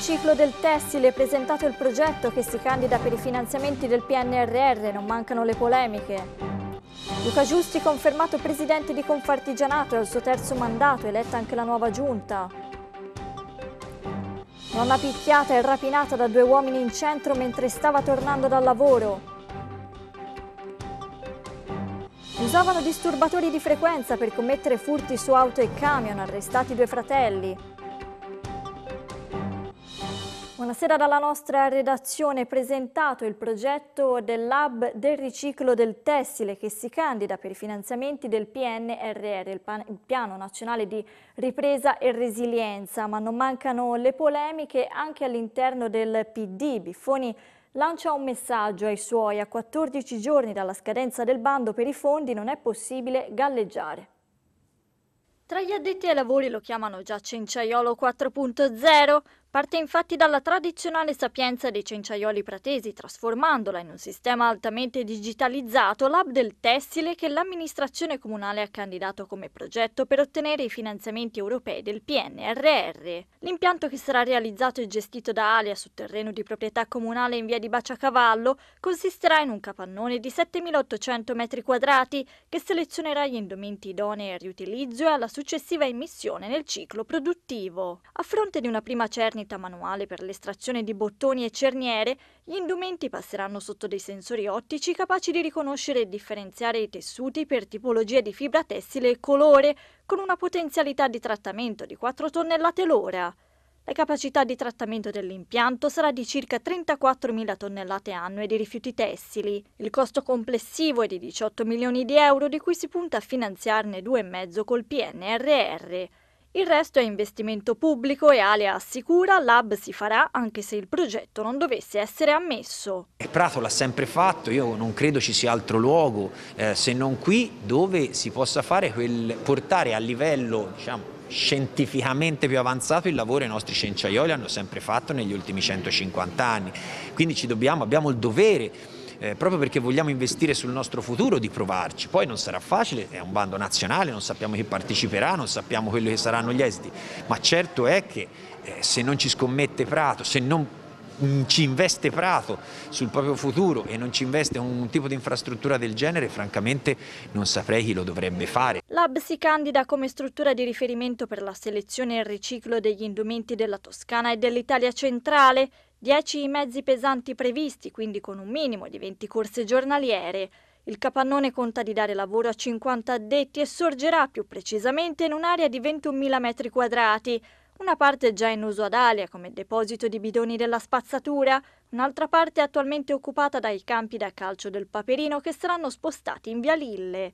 ciclo del tessile presentato il progetto che si candida per i finanziamenti del PNRR, non mancano le polemiche. Luca Giusti confermato presidente di Confartigianato, al suo terzo mandato, eletta anche la nuova giunta. Nonna picchiata e rapinata da due uomini in centro mentre stava tornando dal lavoro. Usavano disturbatori di frequenza per commettere furti su auto e camion, arrestati due fratelli. Buonasera dalla nostra redazione presentato il progetto del Lab del riciclo del tessile che si candida per i finanziamenti del PNRR, il, Piano Nazionale di Ripresa e Resilienza, ma non mancano le polemiche anche all'interno del PD. Biffoni lancia un messaggio ai suoi a 14 giorni dalla scadenza del bando per i fondi non è possibile galleggiare. Tra gli addetti ai lavori lo chiamano già Cenciaiolo 4.0, Parte infatti dalla tradizionale sapienza dei cenciaioli pratesi, trasformandola in un sistema altamente digitalizzato, l'hub del tessile che l'amministrazione comunale ha candidato come progetto per ottenere i finanziamenti europei del PNRR. L'impianto che sarà realizzato e gestito da Alia su terreno di proprietà comunale in via di Baciacavallo consisterà in un capannone di 7.800 m2 che selezionerà gli indumenti idonei al riutilizzo e alla successiva immissione nel ciclo produttivo. A fronte di una prima cernia tecnica manuale per l'estrazione di bottoni e cerniere, gli indumenti passeranno sotto dei sensori ottici capaci di riconoscere e differenziare i tessuti per tipologia di fibra tessile e colore, con una potenzialità di trattamento di 4 tonnellate l'ora. La capacità di trattamento dell'impianto sarà di circa 34.000 tonnellate annue di rifiuti tessili. Il costo complessivo è di 18 milioni di euro, di cui si punta a finanziarne 2,5 col PNRR. Il resto è investimento pubblico e Alea assicura l'hub si farà anche se il progetto non dovesse essere ammesso. E Prato l'ha sempre fatto, io non credo ci sia altro luogo eh, se non qui dove si possa quel, portare a livello diciamo, scientificamente più avanzato il lavoro i nostri scienziaioli hanno sempre fatto negli ultimi 150 anni. Quindi dobbiamo, abbiamo il dovere eh, proprio perché vogliamo investire sul nostro futuro di provarci, poi non sarà facile, è un bando nazionale, non sappiamo chi parteciperà, non sappiamo quelli che saranno gli esiti, ma certo è che eh, se non ci scommette Prato, se non mm, ci investe Prato sul proprio futuro e non ci investe un tipo di infrastruttura del genere, francamente non saprei chi lo dovrebbe fare. L'Hub si candida come struttura di riferimento per la selezione e il riciclo degli indumenti della Toscana e dell'Italia centrale. 10 i mezzi pesanti previsti, quindi con un minimo di 20 corse giornaliere. Il capannone conta di dare lavoro a 50 addetti e sorgerà più precisamente in un'area di 21.000 metri quadrati. Una parte già in uso ad Alia come deposito di bidoni della spazzatura, un'altra parte attualmente occupata dai campi da calcio del Paperino che saranno spostati in via Lille.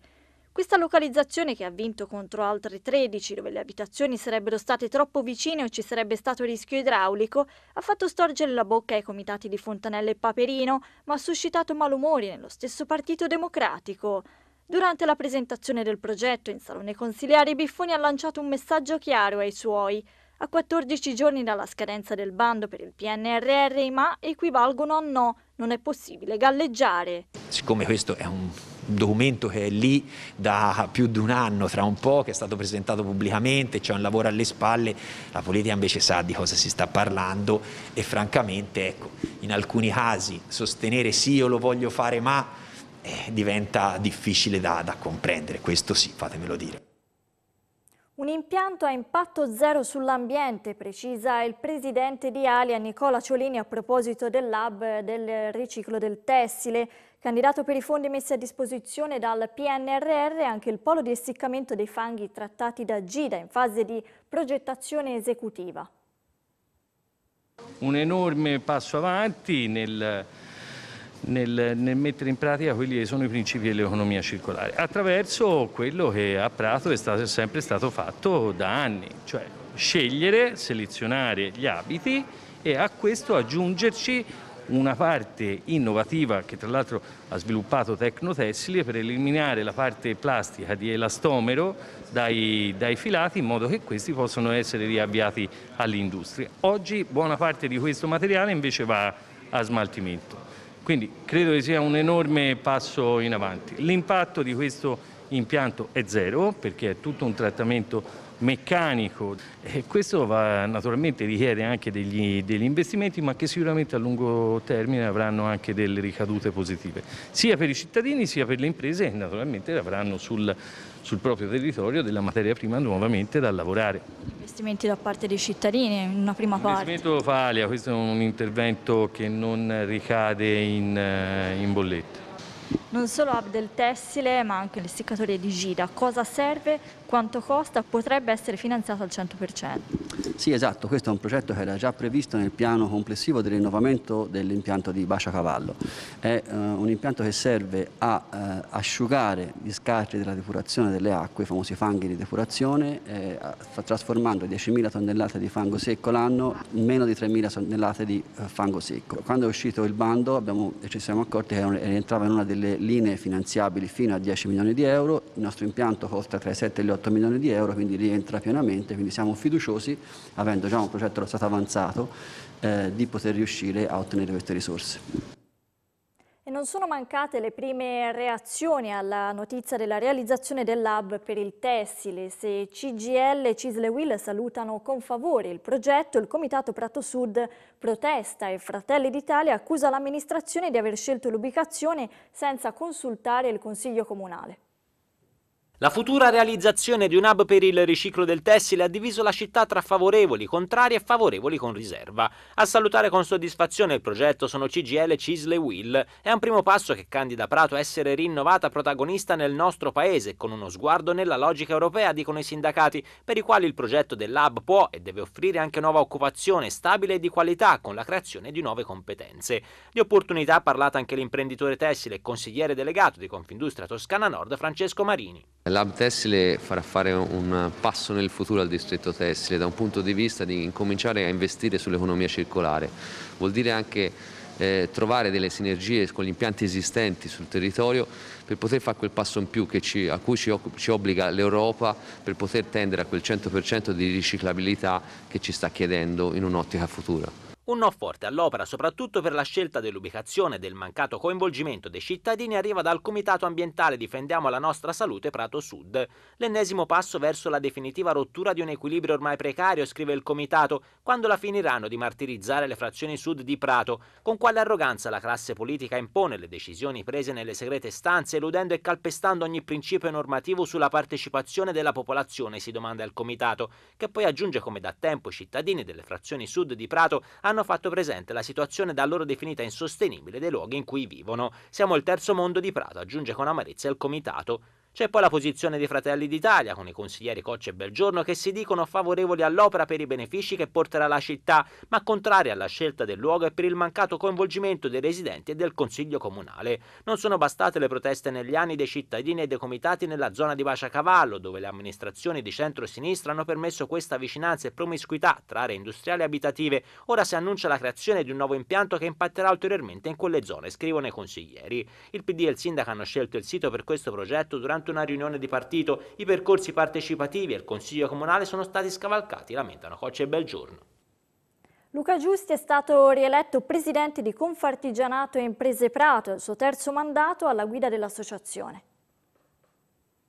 Questa localizzazione che ha vinto contro altre 13 dove le abitazioni sarebbero state troppo vicine o ci sarebbe stato rischio idraulico ha fatto storgere la bocca ai comitati di Fontanella e Paperino ma ha suscitato malumori nello stesso Partito Democratico. Durante la presentazione del progetto in Salone Consigliare Biffoni ha lanciato un messaggio chiaro ai suoi a 14 giorni dalla scadenza del bando per il PNRR, ma equivalgono a no, non è possibile galleggiare. Siccome questo è un documento che è lì da più di un anno, tra un po', che è stato presentato pubblicamente, c'è un lavoro alle spalle, la politica invece sa di cosa si sta parlando e francamente, ecco, in alcuni casi sostenere sì, io lo voglio fare, ma eh, diventa difficile da, da comprendere, questo sì, fatemelo dire. Un impianto a impatto zero sull'ambiente, precisa il presidente di Alia Nicola Ciolini a proposito del lab del riciclo del tessile. Candidato per i fondi messi a disposizione dal PNRR anche il polo di essiccamento dei fanghi trattati da Gida in fase di progettazione esecutiva. Un enorme passo avanti nel nel, nel, mettere in pratica quelli che sono i principi dell'economia circolare, attraverso quello che a Prato è, stato, è sempre stato fatto da anni, cioè scegliere, selezionare gli abiti e a questo aggiungerci una parte innovativa che tra l'altro ha sviluppato Tecnotessile per eliminare la parte plastica di elastomero dai, dai filati in modo che questi possano essere riavviati all'industria. Oggi buona parte di questo materiale invece va a smaltimento. Quindi credo che sia un enorme passo in avanti. L'impatto di questo impianto è zero perché è tutto un trattamento meccanico. E questo va, naturalmente richiede anche degli, degli, investimenti, ma che sicuramente a lungo termine avranno anche delle ricadute positive, sia per i cittadini sia per le imprese che naturalmente avranno sul, sul proprio territorio della materia prima nuovamente da lavorare. Investimenti da parte dei cittadini una prima parte. Investimento Falia, questo è un intervento che non ricade in, eh, in bolletta non solo hub del tessile ma anche le essiccatori di Gida. Cosa serve? Quanto costa? Potrebbe essere finanziato al 100%? Sì esatto, questo è un progetto che era già previsto nel piano complessivo del rinnovamento dell'impianto di Baciacavallo. È eh, un impianto che serve a eh, asciugare gli scarti della depurazione delle acque, i famosi fanghi di depurazione, eh, trasformando 10.000 tonnellate di fango secco l'anno in meno di 3.000 tonnellate di eh, fango secco. Quando è uscito il bando abbiamo, ci siamo accorti che rientrava in una delle delle linee finanziabili fino a 10 milioni di euro, il nostro impianto costa tra i 7 e gli 8 milioni di euro, quindi rientra pienamente, quindi siamo fiduciosi, avendo già un progetto stato avanzato, eh, di poter riuscire a ottenere queste risorse. E non sono mancate le prime reazioni alla notizia della realizzazione dell'hub per il tessile. Se CGL e Cisle Will salutano con favore il progetto, il Comitato Prato Sud protesta e Fratelli d'Italia accusa l'amministrazione di aver scelto l'ubicazione senza consultare il Consiglio Comunale. La futura realizzazione di un hub per il riciclo del tessile ha diviso la città tra favorevoli, contrari e favorevoli con riserva. A salutare con soddisfazione il progetto sono CGL, Cisle Will. È un primo passo che candida Prato a essere rinnovata protagonista nel nostro paese, con uno sguardo nella logica europea, dicono i sindacati, per i quali il progetto dell'hub può e deve offrire anche nuova occupazione stabile e di qualità, con la creazione di nuove competenze. Di opportunità ha parlato anche l'imprenditore tessile e consigliere delegato di Confindustria Toscana Nord, Francesco Marini. L'hub tessile farà fare un passo nel futuro al distretto tessile da un punto di vista di incominciare a investire sull'economia circolare. Vuol dire anche eh, trovare delle sinergie con gli impianti esistenti sul territorio per poter fare quel passo in più ci, a cui ci, ci obbliga l'Europa per poter tendere a quel 100% di riciclabilità che ci sta chiedendo in un'ottica futura. Un no forte all'opera soprattutto per la scelta dell'ubicazione e del mancato coinvolgimento dei cittadini arriva dal Comitato ambientale Difendiamo la nostra salute Prato Sud. L'ennesimo passo verso la definitiva rottura di un equilibrio ormai precario, scrive il Comitato, quando la finiranno di martirizzare le frazioni sud di Prato. Con quale arroganza la classe politica impone le decisioni prese nelle segrete stanze, eludendo e calpestando ogni principio normativo sulla partecipazione della popolazione, si domanda il Comitato, che poi aggiunge come da tempo i cittadini delle frazioni sud di Prato hanno hanno fatto presente la situazione da loro definita insostenibile dei luoghi in cui vivono. Siamo il terzo mondo di Prato, aggiunge con amarezza il comitato c'è poi la posizione dei Fratelli d'Italia, con i consiglieri Coccia e Belgiorno che si dicono favorevoli all'opera per i benefici che porterà la città, ma contrari alla scelta del luogo e per il mancato coinvolgimento dei residenti e del Consiglio comunale. Non sono bastate le proteste negli anni dei cittadini e dei comitati nella zona di Baciacavallo, dove le amministrazioni di centro-sinistra hanno permesso questa vicinanza e promiscuità tra aree industriali e abitative. Ora si annuncia la creazione di un nuovo impianto che impatterà ulteriormente in quelle zone, scrivono i consiglieri. Il PD e il sindaco hanno scelto il sito per questo progetto durante tutta una riunione di partito, i percorsi partecipativi e il Consiglio Comunale sono stati scavalcati, lamentano Cocce e Belgiorno. Luca Giusti è stato rieletto presidente di Confartigianato e Imprese Prato, il suo terzo mandato alla guida dell'associazione.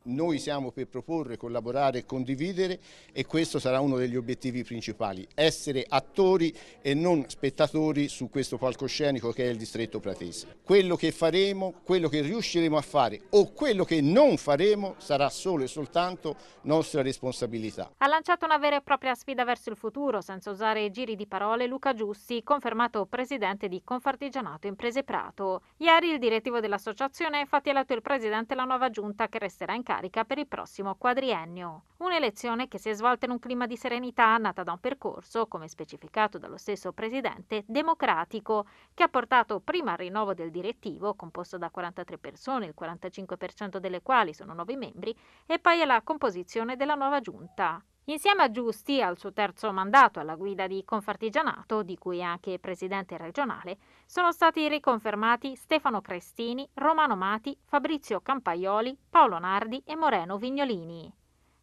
Noi siamo per proporre, collaborare e condividere e questo sarà uno degli obiettivi principali, essere attori e non spettatori su questo palcoscenico che è il distretto pratese. Quello che faremo, quello che riusciremo a fare o quello che non faremo sarà solo e soltanto nostra responsabilità. Ha lanciato una vera e propria sfida verso il futuro, senza usare giri di parole, Luca Giussi, confermato presidente di Confartigianato Imprese Prato. Ieri il direttivo dell'associazione ha infatti eletto il presidente e la nuova giunta che resterà in carica carica per il prossimo quadriennio. Un'elezione che si è svolta in un clima di serenità nata da un percorso, come specificato dallo stesso Presidente, democratico, che ha portato prima al rinnovo del direttivo, composto da 43 persone, il 45% delle quali sono nuovi membri, e poi alla composizione della nuova giunta. Insieme a Giusti, al suo terzo mandato alla guida di Confartigianato, di cui è anche presidente regionale, sono stati riconfermati Stefano Crestini, Romano Mati, Fabrizio Campaioli, Paolo Nardi e Moreno Vignolini.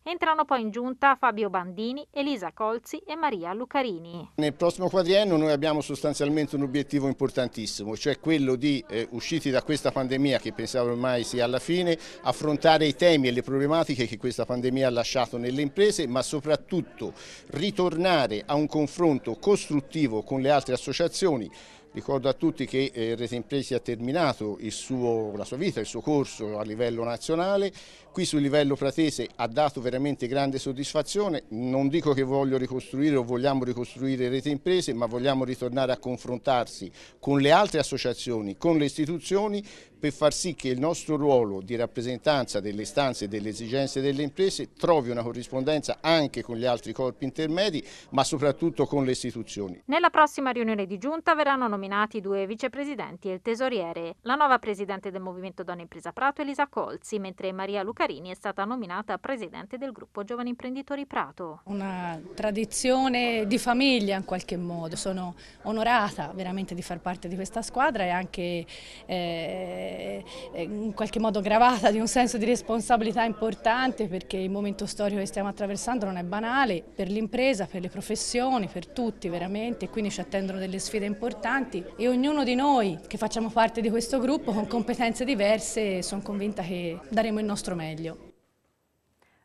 Entrano poi in giunta Fabio Bandini, Elisa Colzi e Maria Lucarini. Nel prossimo quadriennio noi abbiamo sostanzialmente un obiettivo importantissimo, cioè quello di, eh, usciti da questa pandemia che pensavo ormai sia alla fine, affrontare i temi e le problematiche che questa pandemia ha lasciato nelle imprese, ma soprattutto ritornare a un confronto costruttivo con le altre associazioni Ricordo a tutti che eh, Rete Imprese ha terminato suo, la sua vita, il suo corso a livello nazionale qui sul livello pratese ha dato veramente grande soddisfazione, non dico che voglio ricostruire o vogliamo ricostruire rete imprese, ma vogliamo ritornare a confrontarsi con le altre associazioni, con le istituzioni per far sì che il nostro ruolo di rappresentanza delle istanze e delle esigenze delle imprese trovi una corrispondenza anche con gli altri corpi intermedi, ma soprattutto con le istituzioni. Nella prossima riunione di giunta verranno nominati due vicepresidenti e il tesoriere, la nuova presidente del Movimento Donne Impresa Prato Elisa Colzi, mentre Maria Luca Baccarini è stata nominata presidente del gruppo Giovani Imprenditori Prato. Una tradizione di famiglia in qualche modo, sono onorata veramente di far parte di questa squadra e anche eh, eh, in qualche modo gravata di un senso di responsabilità importante perché il momento storico che stiamo attraversando non è banale per l'impresa, per le professioni, per tutti veramente, quindi ci attendono delle sfide importanti e ognuno di noi che facciamo parte di questo gruppo con competenze diverse sono convinta che daremo il nostro meglio meglio.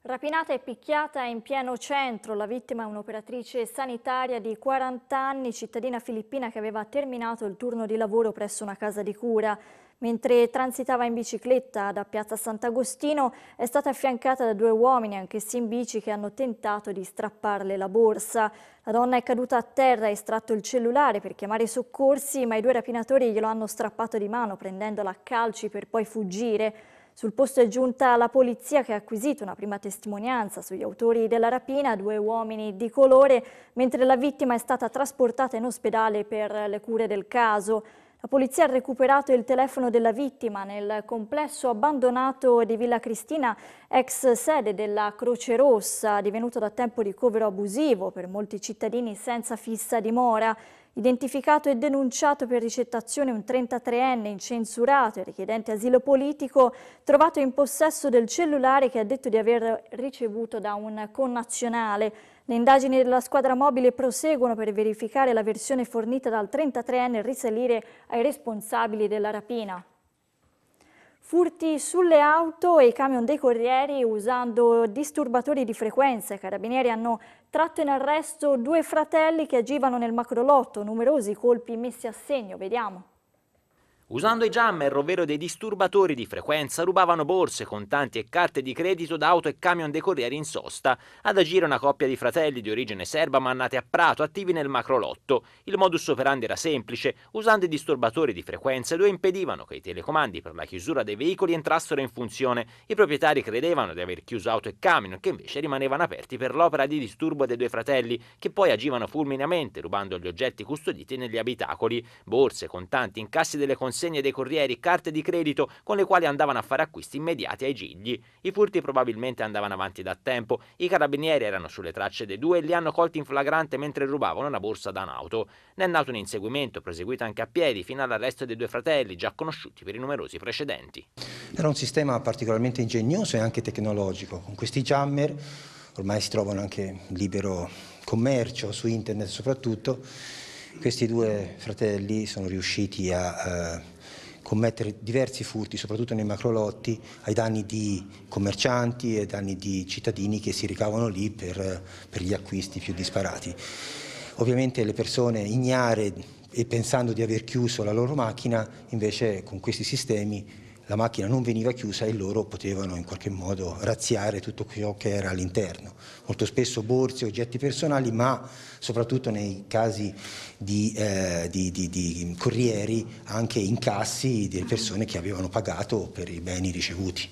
Rapinata e picchiata in pieno centro, la vittima è un'operatrice sanitaria di 40 anni, cittadina filippina che aveva terminato il turno di lavoro presso una casa di cura. Mentre transitava in bicicletta da piazza Sant'Agostino è stata affiancata da due uomini, anch'essi in bici, che hanno tentato di strapparle la borsa. La donna è caduta a terra e estratto il cellulare per chiamare i soccorsi, ma i due rapinatori glielo hanno strappato di mano prendendola a calci per poi fuggire. Sul posto è giunta la polizia che ha acquisito una prima testimonianza sugli autori della rapina, due uomini di colore, mentre la vittima è stata trasportata in ospedale per le cure del caso. La polizia ha recuperato il telefono della vittima nel complesso abbandonato di Villa Cristina, ex sede della Croce Rossa, divenuto da tempo ricovero abusivo per molti cittadini senza fissa dimora. Identificato e denunciato per ricettazione un 33enne incensurato e richiedente asilo politico, trovato in possesso del cellulare che ha detto di aver ricevuto da un connazionale. Le indagini della squadra mobile proseguono per verificare la versione fornita dal 33enne e risalire ai responsabili della rapina. Furti sulle auto e i camion dei corrieri usando disturbatori di frequenza. I carabinieri hanno tratto in arresto due fratelli che agivano nel macrolotto, numerosi colpi messi a segno, vediamo. Usando i jammer, ovvero dei disturbatori di frequenza, rubavano borse, contanti e carte di credito da auto e camion dei corrieri in sosta. Ad agire una coppia di fratelli di origine serba ma nati a Prato, attivi nel macrolotto. Il modus operandi era semplice, usando i disturbatori di frequenza due impedivano che i telecomandi per la chiusura dei veicoli entrassero in funzione. I proprietari credevano di aver chiuso auto e camion, che invece rimanevano aperti per l'opera di disturbo dei due fratelli, che poi agivano fulmineamente, rubando gli oggetti custoditi negli abitacoli, borse, contanti, incassi delle consegne consegne dei corrieri, carte di credito con le quali andavano a fare acquisti immediati ai gigli. I furti probabilmente andavano avanti da tempo, i carabinieri erano sulle tracce dei due e li hanno colti in flagrante mentre rubavano una borsa da un'auto. Ne è nato un inseguimento, proseguito anche a piedi, fino all'arresto dei due fratelli, già conosciuti per i numerosi precedenti. Era un sistema particolarmente ingegnoso e anche tecnologico. Con questi jammer ormai si trovano anche libero commercio, su internet soprattutto, questi due fratelli sono riusciti a eh, commettere diversi furti, soprattutto nei macrolotti, ai danni di commercianti e ai danni di cittadini che si ricavano lì per, per gli acquisti più disparati. Ovviamente le persone ignare e pensando di aver chiuso la loro macchina, invece con questi sistemi la macchina non veniva chiusa e loro potevano in qualche modo razziare tutto ciò che era all'interno. Molto spesso borse, oggetti personali, ma soprattutto nei casi di, eh, di, di, di corrieri anche incassi delle persone che avevano pagato per i beni ricevuti.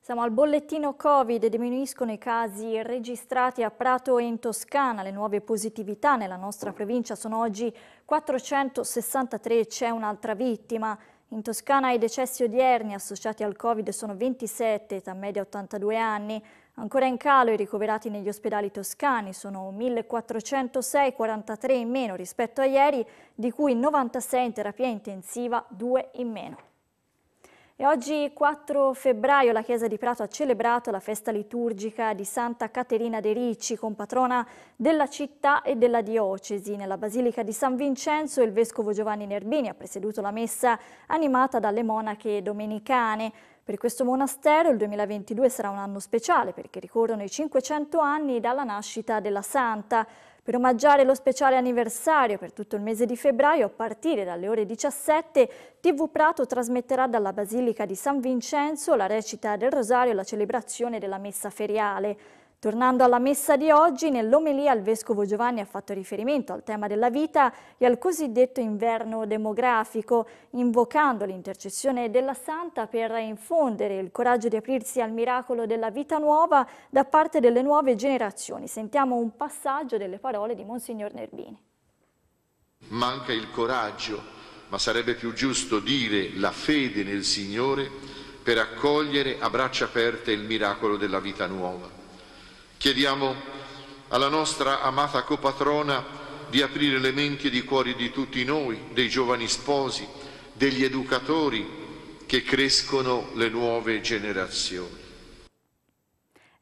Siamo al bollettino Covid, diminuiscono i casi registrati a Prato e in Toscana, le nuove positività nella nostra provincia sono oggi 463, c'è un'altra vittima, in Toscana i decessi odierni associati al Covid sono 27, età media 82 anni. Ancora in calo i ricoverati negli ospedali toscani, sono 1406, 43 in meno rispetto a ieri, di cui 96 in terapia intensiva, 2 in meno. E oggi 4 febbraio la Chiesa di Prato ha celebrato la festa liturgica di Santa Caterina de Ricci, compatrona della città e della diocesi. Nella Basilica di San Vincenzo il Vescovo Giovanni Nerbini ha presieduto la messa animata dalle monache domenicane. Per questo monastero il 2022 sarà un anno speciale perché ricorrono i 500 anni dalla nascita della Santa. Per omaggiare lo speciale anniversario per tutto il mese di febbraio, a partire dalle ore 17, TV Prato trasmetterà dalla Basilica di San Vincenzo la recita del Rosario e la celebrazione della messa feriale. Tornando alla messa di oggi, nell'omelia il Vescovo Giovanni ha fatto riferimento al tema della vita e al cosiddetto inverno demografico, invocando l'intercessione della Santa per infondere il coraggio di aprirsi al miracolo della vita nuova da parte delle nuove generazioni. Sentiamo un passaggio delle parole di Monsignor Nervini. Manca il coraggio, ma sarebbe più giusto dire la fede nel Signore per accogliere a braccia aperte il miracolo della vita nuova Chiediamo alla nostra amata copatrona di aprire le menti e i cuori di tutti noi, dei giovani sposi, degli educatori che crescono le nuove generazioni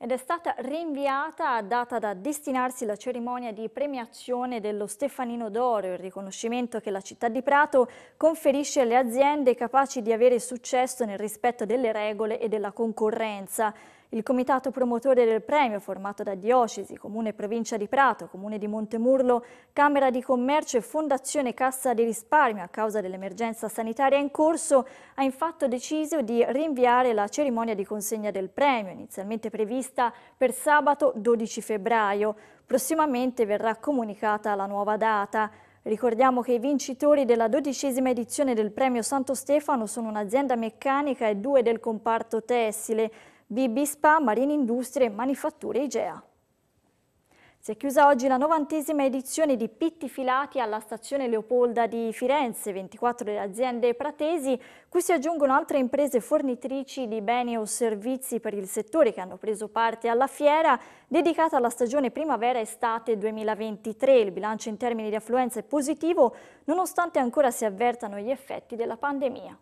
ed è stata rinviata a data da destinarsi la cerimonia di premiazione dello Stefanino d'Oro, il riconoscimento che la città di Prato conferisce alle aziende capaci di avere successo nel rispetto delle regole e della concorrenza. Il comitato promotore del premio, formato da Diocesi, Comune e Provincia di Prato, Comune di Montemurlo, Camera di Commercio e Fondazione Cassa di Risparmio a causa dell'emergenza sanitaria in corso, ha infatti deciso di rinviare la cerimonia di consegna del premio, inizialmente prevista per sabato 12 febbraio. Prossimamente verrà comunicata la nuova data. Ricordiamo che i vincitori della dodicesima edizione del premio Santo Stefano sono un'azienda meccanica e due del comparto tessile. Bibispa, Marine Industrie e Manifatture Igea. Si è chiusa oggi la novantesima edizione di Pitti Filati alla stazione Leopolda di Firenze, 24 delle aziende pratesi, cui si aggiungono altre imprese fornitrici di beni o servizi per il settore che hanno preso parte alla fiera dedicata alla stagione primavera-estate 2023. Il bilancio in termini di affluenza è positivo nonostante ancora si avvertano gli effetti della pandemia.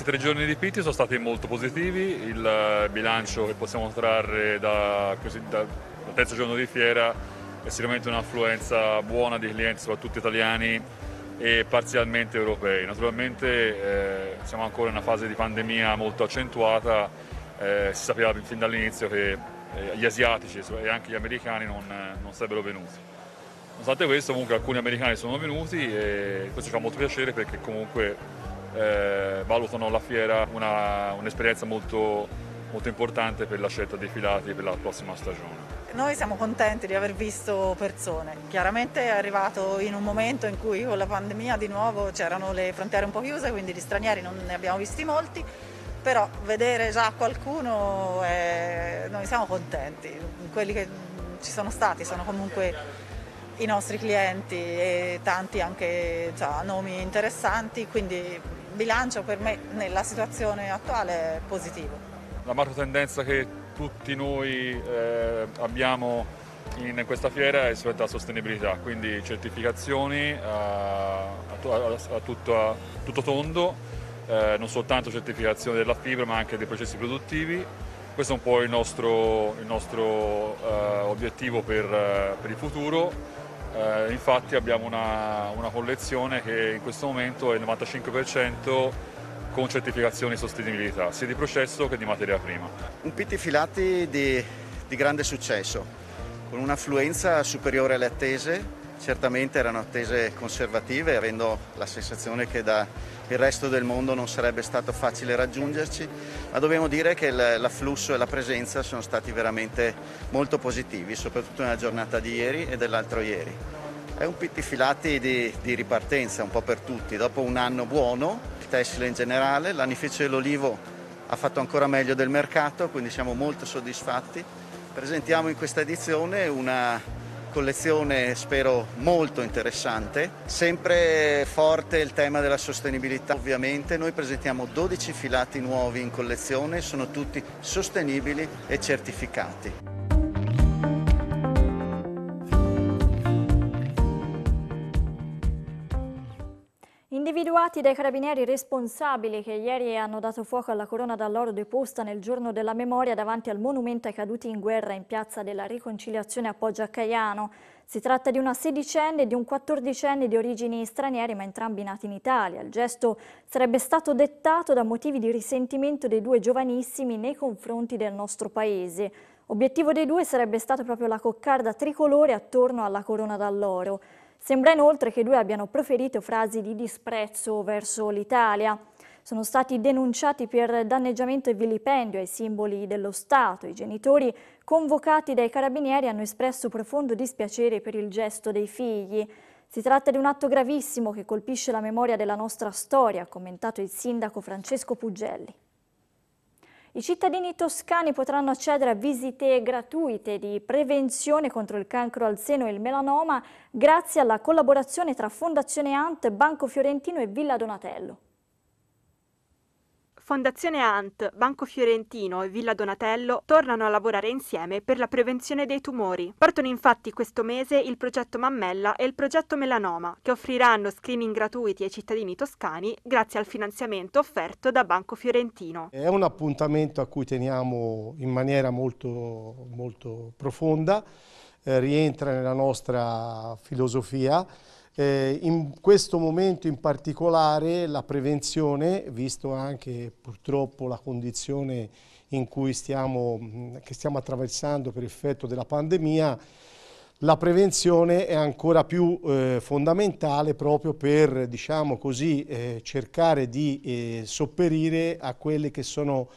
questi tre giorni di Pitti sono stati molto positivi, il eh, bilancio che possiamo trarre da, così, da, dal terzo giorno di fiera è sicuramente un'affluenza buona di clienti, soprattutto italiani e parzialmente europei. Naturalmente eh, siamo ancora in una fase di pandemia molto accentuata, eh, si sapeva fin dall'inizio che eh, gli asiatici e anche gli americani non, eh, non sarebbero venuti. Nonostante questo comunque alcuni americani sono venuti e questo ci fa molto piacere perché comunque eh, valutano la fiera una, un'esperienza molto, molto importante per la scelta dei filati per la prossima stagione. Noi siamo contenti di aver visto persone, chiaramente è arrivato in un momento in cui con la pandemia di nuovo c'erano le frontiere un po' chiuse, quindi gli stranieri non ne abbiamo visti molti, però vedere già qualcuno, è... Eh, noi siamo contenti, quelli che ci sono stati sono comunque i nostri clienti e tanti anche cioè, nomi interessanti, quindi bilancio per me nella situazione attuale è positivo. La macrotendenza che tutti noi eh, abbiamo in questa fiera è sulla sostenibilità, quindi certificazioni eh, a, a, a, tutto, a tutto, tondo, eh, non soltanto certificazione della fibra ma anche dei processi produttivi. Questo è un po' il nostro, il nostro eh, obiettivo per, eh, per il futuro eh, infatti abbiamo una, una, collezione che in questo momento è il 95% con certificazioni di sostenibilità, sia di processo che di materia prima. Un PT Filati di, di grande successo, con un'affluenza superiore alle attese, certamente erano attese conservative, avendo la sensazione che dal resto del mondo non sarebbe stato facile raggiungerci, ma dobbiamo dire che l'afflusso e la presenza sono stati veramente molto positivi, soprattutto nella giornata di ieri e dell'altro ieri. È un pittifilati di, di ripartenza un po' per tutti, dopo un anno buono, il tessile in generale, l'anificio dell'olivo ha fatto ancora meglio del mercato, quindi siamo molto soddisfatti. Presentiamo in questa edizione una collezione spero molto interessante, sempre forte il tema della sostenibilità ovviamente, noi presentiamo 12 filati nuovi in collezione, sono tutti sostenibili e certificati. individuati dai carabinieri responsabili che ieri hanno dato fuoco alla corona d'alloro deposta nel giorno della memoria davanti al monumento ai caduti in guerra in piazza della riconciliazione a Poggio a Caiano. Si tratta di una sedicenne e di un quattordicenne di origini straniere ma entrambi nati in Italia. Il gesto sarebbe stato dettato da motivi di risentimento dei due giovanissimi nei confronti del nostro paese. Obiettivo dei due sarebbe stata proprio la coccarda tricolore attorno alla corona d'alloro. Sembra inoltre che i due abbiano proferito frasi di disprezzo verso l'Italia. Sono stati denunciati per danneggiamento e vilipendio ai simboli dello Stato. I genitori convocati dai carabinieri hanno espresso profondo dispiacere per il gesto dei figli. Si tratta di un atto gravissimo che colpisce la memoria della nostra storia, ha commentato il sindaco Francesco Pugelli. I cittadini toscani potranno accedere a visite gratuite di prevenzione contro il cancro al seno e il melanoma grazie alla collaborazione tra Fondazione Ant, Banco Fiorentino e Villa Donatello. Fondazione Ant, Banco Fiorentino e Villa Donatello tornano a lavorare insieme per la prevenzione dei tumori. Partono infatti questo mese il progetto Mammella e il progetto Melanoma, che offriranno screening gratuiti ai cittadini toscani grazie al finanziamento offerto da Banco Fiorentino. È un appuntamento a cui teniamo in maniera molto, molto profonda, eh, rientra nella nostra filosofia eh, in questo momento in particolare la prevenzione, visto anche purtroppo la condizione in cui stiamo, che stiamo attraversando per effetto della pandemia, la prevenzione è ancora più eh, fondamentale proprio per diciamo così, eh, cercare di eh, sopperire a quelle che sono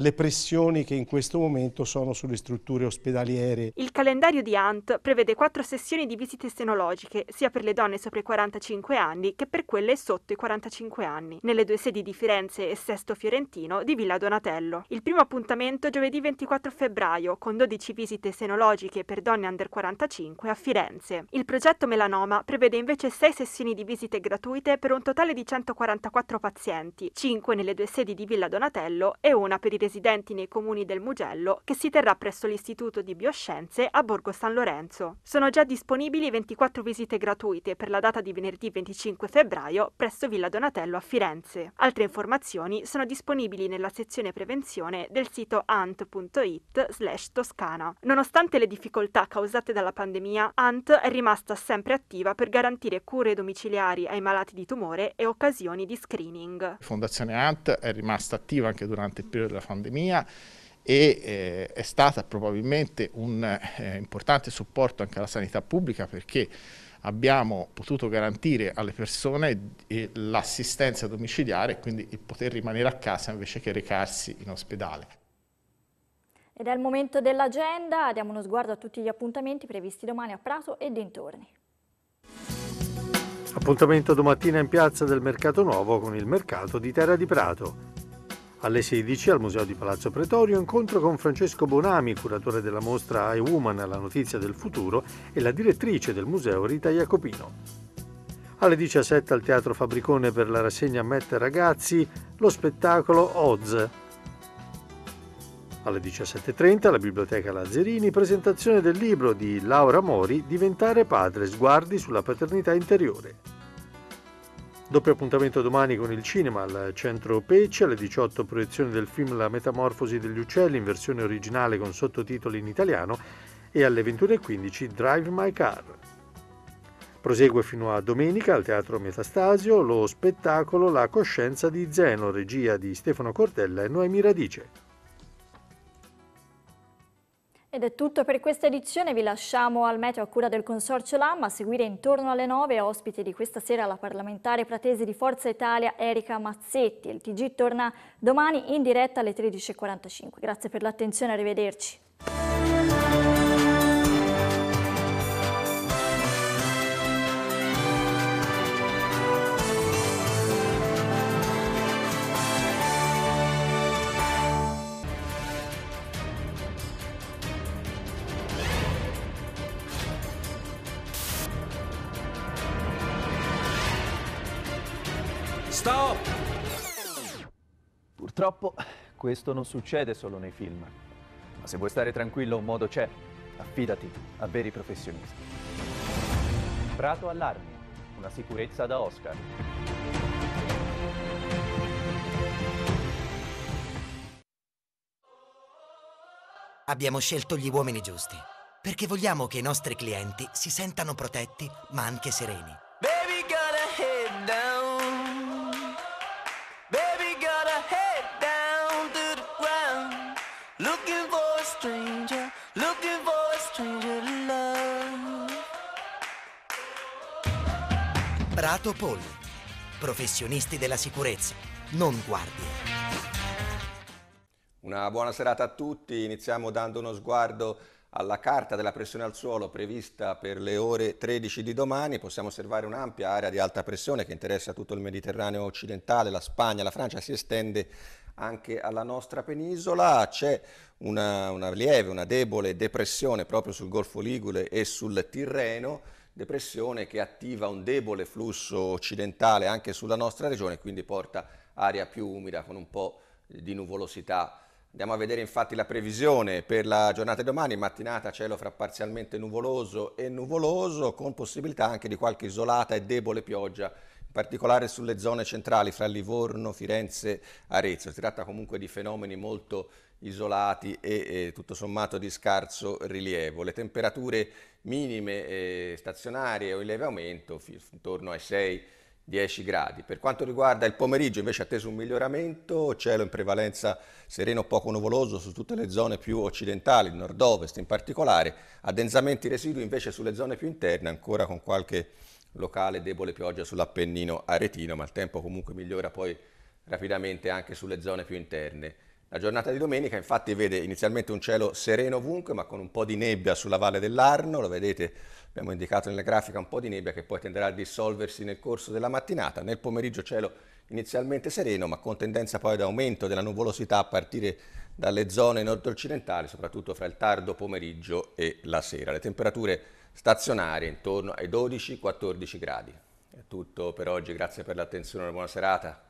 le pressioni che in questo momento sono sulle strutture ospedaliere. Il calendario di ANT prevede quattro sessioni di visite senologiche, sia per le donne sopra i 45 anni che per quelle sotto i 45 anni, nelle due sedi di Firenze e Sesto Fiorentino di Villa Donatello. Il primo appuntamento giovedì 24 febbraio, con 12 visite senologiche per donne under 45 a Firenze. Il progetto Melanoma prevede invece sei sessioni di visite gratuite per un totale di 144 pazienti, 5 nelle due sedi di Villa Donatello e una per i residenti residenti nei comuni del Mugello che si terrà presso l'Istituto di Bioscienze a Borgo San Lorenzo. Sono già disponibili 24 visite gratuite per la data di venerdì 25 febbraio presso Villa Donatello a Firenze. Altre informazioni sono disponibili nella sezione prevenzione del sito ant.it slash toscana. Nonostante le difficoltà causate dalla pandemia, ANT è rimasta sempre attiva per garantire cure domiciliari ai malati di tumore e occasioni di screening. Fondazione ANT è rimasta attiva anche durante il periodo della pandemia e eh, è stata probabilmente un eh, importante supporto anche alla sanità pubblica perché abbiamo potuto garantire alle persone eh, l'assistenza domiciliare e quindi il poter rimanere a casa invece che recarsi in ospedale. Ed è il momento dell'agenda, diamo uno sguardo a tutti gli appuntamenti previsti domani a Prato e dintorni. Appuntamento domattina in piazza del Mercato Nuovo con il mercato di Terra di Prato. Alle 16 al Museo di Palazzo Pretorio incontro con Francesco Bonami, curatore della mostra I Woman, la notizia del futuro, e la direttrice del museo Rita Jacopino. Alle 17 al Teatro Fabricone per la rassegna Mette Ragazzi lo spettacolo Oz. Alle 17.30 alla Biblioteca Lazzerini presentazione del libro di Laura Mori Diventare padre, sguardi sulla paternità interiore. Doppio appuntamento domani con il cinema al centro Peccia, alle 18 proiezione del film La metamorfosi degli uccelli in versione originale con sottotitoli in italiano e alle 21.15 Drive My Car. Prosegue fino a domenica al Teatro Metastasio lo spettacolo La coscienza di Zeno, regia di Stefano Cortella e Noemi Radice. Ed è tutto per questa edizione, vi lasciamo al meteo a cura del Consorzio LAM a seguire intorno alle 9 ospite di questa sera la parlamentare pratese di Forza Italia Erika Mazzetti. Il TG torna domani in diretta alle 13.45. Grazie per l'attenzione, arrivederci. Questo non succede solo nei film. Ma se vuoi stare tranquillo un modo c'è. Affidati a veri professionisti. Prato Allarmi, una sicurezza da Oscar. Abbiamo scelto gli uomini giusti, perché vogliamo che i nostri clienti si sentano protetti ma anche sereni. Baby, head Prato Polli. Professionisti della sicurezza, non guardie. Una buona serata a tutti, iniziamo dando uno sguardo alla carta della pressione al suolo prevista per le ore 13 di domani possiamo osservare un'ampia area di alta pressione che interessa tutto il Mediterraneo occidentale, la Spagna, la Francia, si estende anche alla nostra penisola. C'è una, una lieve, una debole depressione proprio sul Golfo Ligure e sul Tirreno depressione che attiva un debole flusso occidentale anche sulla nostra regione, e quindi porta aria più umida con un po' di nuvolosità. Andiamo a vedere infatti la previsione per la giornata di domani, mattinata cielo fra parzialmente nuvoloso e nuvoloso, con possibilità anche di qualche isolata e debole pioggia in particolare sulle zone centrali fra Livorno, Firenze, Arezzo. Si tratta comunque di fenomeni molto isolati e eh, tutto sommato di scarso rilievo. Le temperature minime eh, stazionarie o in leve aumento intorno ai 6-10 gradi. Per quanto riguarda il pomeriggio invece atteso un miglioramento, cielo in prevalenza sereno poco nuvoloso su tutte le zone più occidentali, nord-ovest in particolare, addensamenti residui invece sulle zone più interne ancora con qualche locale debole pioggia sull'Appennino aretino, ma il tempo comunque migliora poi rapidamente anche sulle zone più interne. La giornata di domenica infatti vede inizialmente un cielo sereno ovunque ma con un po' di nebbia sulla valle dell'Arno, lo vedete abbiamo indicato nella grafica un po' di nebbia che poi tenderà a dissolversi nel corso della mattinata, nel pomeriggio cielo inizialmente sereno ma con tendenza poi ad aumento della nuvolosità a partire dalle zone nord-occidentali, soprattutto fra il tardo pomeriggio e la sera. Le temperature stazionarie intorno ai 12-14 gradi. È tutto per oggi, grazie per l'attenzione e buona serata.